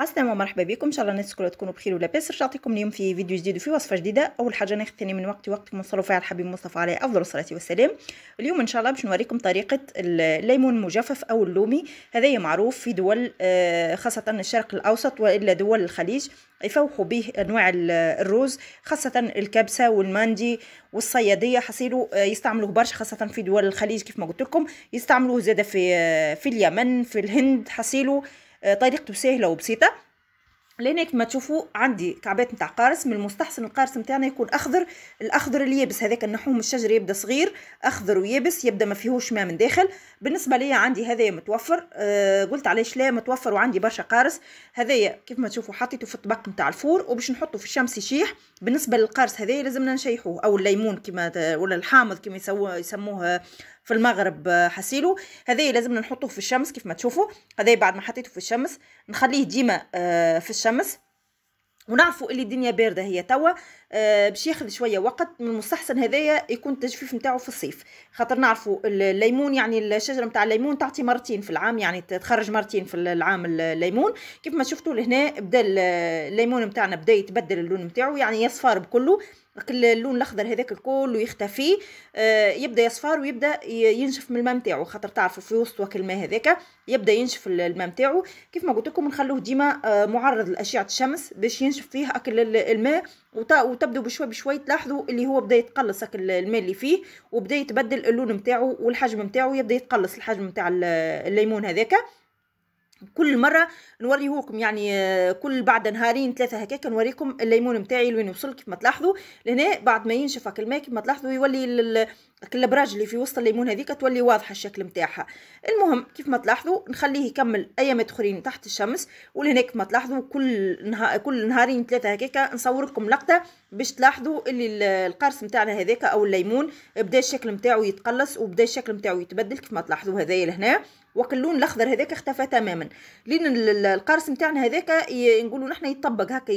السلام ومرحبا بكم ان شاء الله الناس كلها تكونوا بخير ولاباس رجعت لكم اليوم في فيديو جديد وفي وصفه جديده اول حاجه ناخذ من وقتي وقتكم نصلوا فيها على الحبيب مصطفى عليه افضل الصلاه والسلام اليوم ان شاء الله باش نوريكم طريقه الليمون المجفف او اللومي هذا معروف في دول آه، خاصه الشرق الاوسط والا دول الخليج يفوحوا به انواع الروز خاصه الكبسه والماندي والصياديه حصيلو آه، يستعملوه برشا خاصه في دول الخليج كيف ما قلت لكم يستعملوه زاده في آه، في اليمن في الهند حصيلو طريقته سهله وبسيطه لان كما تشوفوا عندي كعبات نتاع قارص من المستحسن القارص نتاعنا يكون اخضر الاخضر اليابس هذاك النحوم الشجر يبدا صغير اخضر ويابس يبدا ما فيهوش ما من داخل بالنسبه ليا عندي هذايا متوفر آه قلت علاش لا متوفر وعندي برشا قارص هذايا كيف ما تشوفوا حطيته في الطبق نتاع الفور وباش نحطه في الشمس يشيح بالنسبه للقارص هذايا لازمنا نشيحوه او الليمون كما ولا الحامض كما يسموه في المغرب آه، حسيلو هذا لازمنا نحطوه في الشمس كيف ما تشوفوا هذا بعد ما حطيته في الشمس نخليه ديما آه، في الشمس ونعرفوا اللي الدنيا بارده هي توا آه، باش ياخذ شويه وقت من المستحسن هذايا يكون التجفيف نتاعو في الصيف خاطر نعرفوا الليمون يعني الشجره نتاع الليمون تعطي مرتين في العام يعني تخرج مرتين في العام الليمون كيف ما شفتوا لهنا بدا الليمون نتاعنا بدا يتبدل اللون نتاعو يعني يصفر بكله اللون الاخضر هذاك الكل يختفي آه، يبدا يصفر ويبدا ينشف من الماء نتاعو خاطر تعرفوا في وسط وك الماء هذاك يبدا ينشف الماء نتاعو كيف ما قلت لكم نخلوه ديما آه، معرض لاشعه الشمس باش ينشف فيه اكل الماء وتبدو بشوي بشوي تلاحظوا اللي هو بدا يتقلص اكل الماء اللي فيه وبدا يتبدل اللون نتاعو والحجم نتاعو يبدا يتقلص الحجم نتاع الليمون هذاك كل مره نوريهوكم يعني آه، كل بعد نهارين ثلاثه هكاك نوريكم الليمون نتاعي لوين وصل كيف ما تلاحظوا لهنا بعد ما ينشف هاك الماء كيف ما تلاحظوا يولي البراج اللي في وسط الليمون هذيك تولي واضحه الشكل نتاعها المهم كيف ما تلاحظوا نخليه يكمل ايامات اخرين تحت الشمس ولهنا كيف ما تلاحظوا كل نهار كل نهارين ثلاثه هكاك نصور لكم لقطه باش تلاحظوا اللي القرص نتاعنا هذاك او الليمون بدا الشكل نتاعو يتقلص وبدا الشكل نتاعو يتبدل كيف ما تلاحظوا هذايا لهنا وكل اللون الاخضر هذاك اختفى تماما لين القرص نتاعنا هذاك نقولوا نحنا يطبق هكا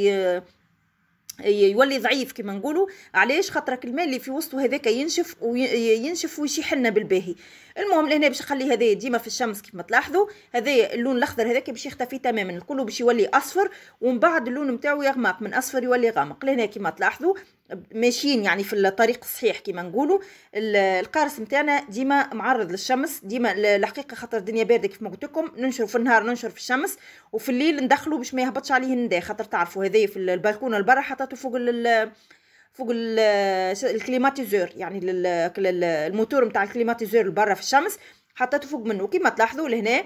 يولي ضعيف كما نقولوا علاش خاطرك الماء اللي في وسطه هذاك ينشف وينشف ويشي حنا بالباهي المهم لهنا باش نخلي هذايا ديما في الشمس كيف ما تلاحظوا هذايا اللون الاخضر هذاك باش يختفي تماما الكل باش يولي اصفر ومن بعد اللون نتاعو يغمق من اصفر يولي غامق لهنا كيما تلاحظوا ماشيين يعني في الطريق الصحيح كيما نقولوا القارص نتاعنا ديما معرض للشمس ديما الحقيقه خاطر الدنيا بارده كيف ما قلت لكم ننشر في النهار ننشر في الشمس وفي الليل ندخلو باش ما يهبطش عليه النداء خاطر تعرفوا هذايا في البلكونه البرا حطته فوق فوق الكليماتيزور يعني الموتور نتاع الكليماتيزور برا في الشمس حطيته فوق منه كيما تلاحظوا لهنا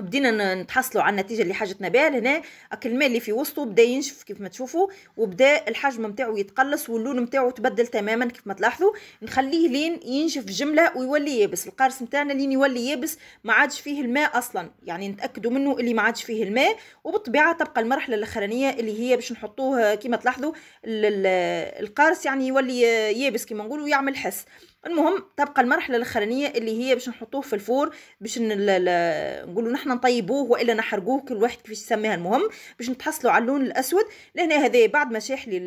بدينا نتحصلوا على النتيجه اللي حاجتنا بها لهنا الماء اللي في وسطه بدا ينشف كيف ما تشوفوا وبدا الحجم نتاعو يتقلص واللون نتاعو تبدل تماما كيف ما تلاحظوا نخليه لين ينشف جمله ويولي يابس القارص نتاعنا لين يولي يابس ما عادش فيه الماء اصلا يعني نتاكدوا منه اللي ما عادش فيه الماء وبالطبيعه تبقى المرحله الاخرانيه اللي هي باش نحطوه كيما تلاحظوا القارص يعني يولي يابس كيما نقولوا ويعمل حس المهم تبقى المرحله الاخرانيه اللي هي باش نحطوه في الفور باش نقولوا نحنا نطيبوه والا نحرقوه كل واحد كيفاش يسميها المهم باش نتحصلوا على اللون الاسود لهنا هذا بعد ما شاح لي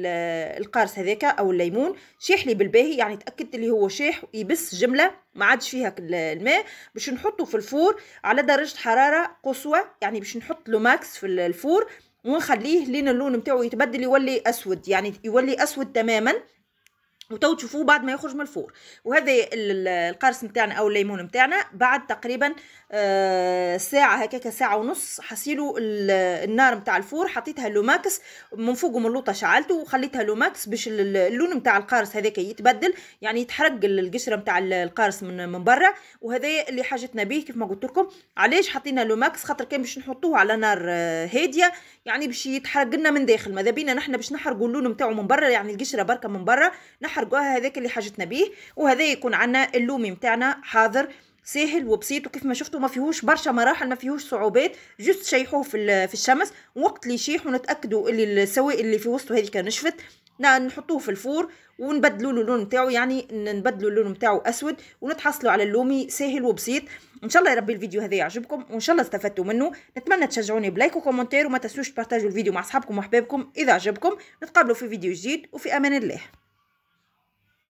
القارص هذاك او الليمون شاح لي بالباهي يعني تاكدت اللي هو شاح يبس جمله ما عادش فيها الماء باش نحطه في الفور على درجه حراره قصوى يعني باش نحط له ماكس في الفور ونخليه لين اللون نتاعو يتبدل يولي اسود يعني يولي اسود تماما وتو تشوفوه بعد ما يخرج من الفور وهذا القرص نتاعنا او الليمون نتاعنا بعد تقريبا آه، ساعه هكاك ساعه ونص حصيلو النار نتاع الفور حطيتها لوماكس من فوق ومن اللوطه شعلته وخليتها لوماكس باش اللون نتاع القارص هذاك يتبدل يعني يتحرق القشره نتاع القارص من من برا وهذا اللي حاجتنا به كيف ما قلت لكم علاش حطينا لوماكس خاطر كان باش نحطوه على نار آه، هاديه يعني باش يتحرق لنا من داخل ماذا بينا نحن باش نحرقوا اللون نتاعو من برا يعني القشره بركه من برا حرقوها هذاك اللي حاجتنا بيه وهذا يكون عندنا اللومي نتاعنا حاضر ساهل وبسيط وكيف ما شفتوا ما فيهوش برشا مراحل ما فيهوش صعوبات جست شيحوه في في الشمس وقت اللي يشيح ونتاكدوا اللي السوائل اللي في وسطه هذيك نشفت نحطوه في الفور ونبدلوا له اللون نتاعو يعني نبدلوا اللون نتاعو اسود ونتحصلوا على اللومي ساهل وبسيط ان شاء الله يا ربي الفيديو هذا يعجبكم وان شاء الله استفدتوا منه نتمنى تشجعوني بلايك وكومنتير وما تنسوش تبارطاجوا الفيديو مع اصحابكم واحبابكم اذا عجبكم نتقابلوا في فيديو جديد وفي امان الله